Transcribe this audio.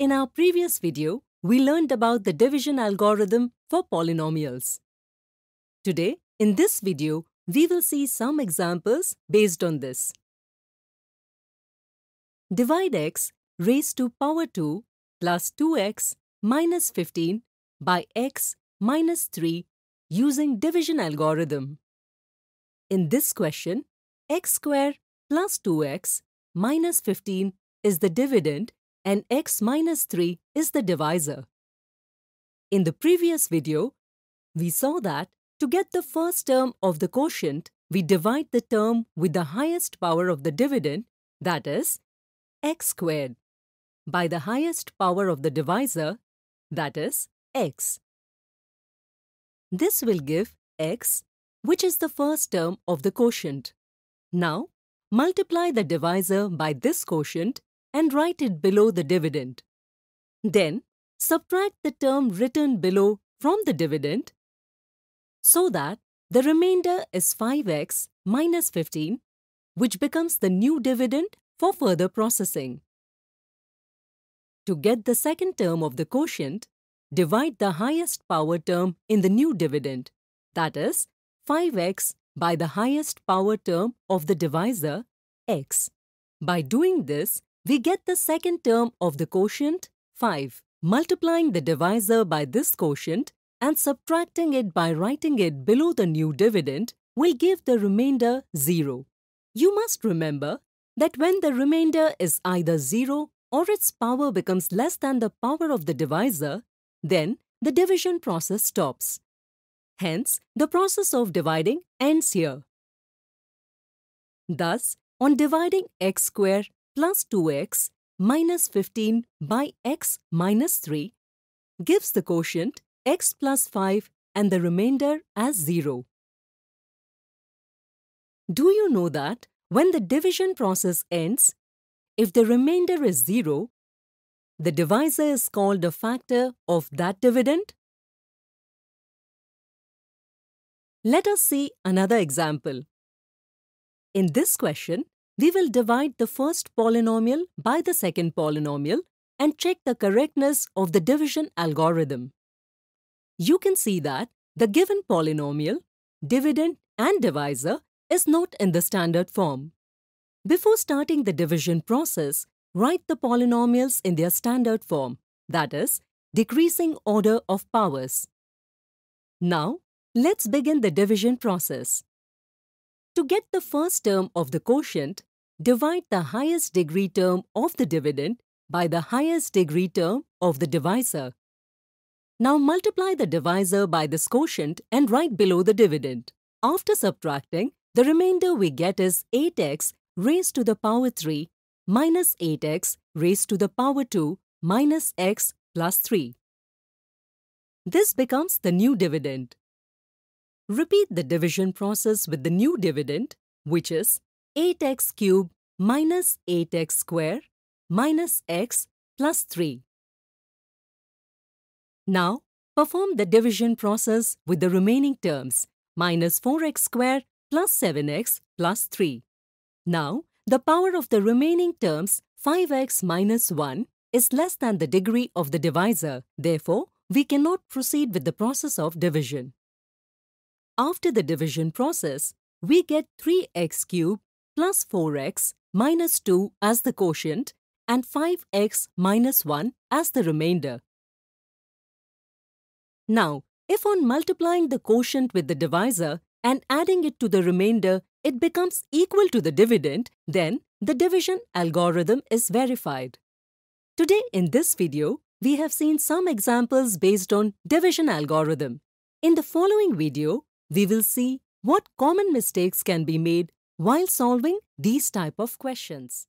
In our previous video, we learned about the division algorithm for polynomials. Today, in this video, we will see some examples based on this. Divide x raised to power 2 plus 2x minus 15 by x minus 3 using division algorithm. In this question, x square plus 2x minus 15 is the dividend and x minus 3 is the divisor. In the previous video, we saw that to get the first term of the quotient, we divide the term with the highest power of the dividend, that is, x squared, by the highest power of the divisor, that is, x. This will give x, which is the first term of the quotient. Now, multiply the divisor by this quotient and write it below the dividend. Then, subtract the term written below from the dividend so that the remainder is 5x minus 15, which becomes the new dividend for further processing. To get the second term of the quotient, divide the highest power term in the new dividend, that is, 5x by the highest power term of the divisor, x. By doing this, we get the second term of the quotient, 5, multiplying the divisor by this quotient and subtracting it by writing it below the new dividend will give the remainder 0. You must remember that when the remainder is either 0 or its power becomes less than the power of the divisor, then the division process stops. Hence, the process of dividing ends here. Thus, on dividing x square plus 2x minus 15 by x minus 3 gives the quotient x plus 5 and the remainder as 0. Do you know that when the division process ends, if the remainder is 0, the divisor is called a factor of that dividend? Let us see another example. In this question, we will divide the first polynomial by the second polynomial and check the correctness of the division algorithm. You can see that the given polynomial, dividend and divisor is not in the standard form. Before starting the division process, write the polynomials in their standard form, that is, decreasing order of powers. Now, let's begin the division process. To get the first term of the quotient, Divide the highest degree term of the dividend by the highest degree term of the divisor. Now multiply the divisor by this quotient and write below the dividend. After subtracting, the remainder we get is 8x raised to the power 3 minus 8x raised to the power 2 minus x plus 3. This becomes the new dividend. Repeat the division process with the new dividend, which is 8x cube minus 8x square minus x plus 3. Now, perform the division process with the remaining terms minus 4x square plus 7x plus 3. Now, the power of the remaining terms 5x minus 1 is less than the degree of the divisor. Therefore, we cannot proceed with the process of division. After the division process, we get 3x cube plus 4x minus 2 as the quotient and 5x minus 1 as the remainder. Now, if on multiplying the quotient with the divisor and adding it to the remainder, it becomes equal to the dividend, then the division algorithm is verified. Today in this video, we have seen some examples based on division algorithm. In the following video, we will see what common mistakes can be made while solving these type of questions.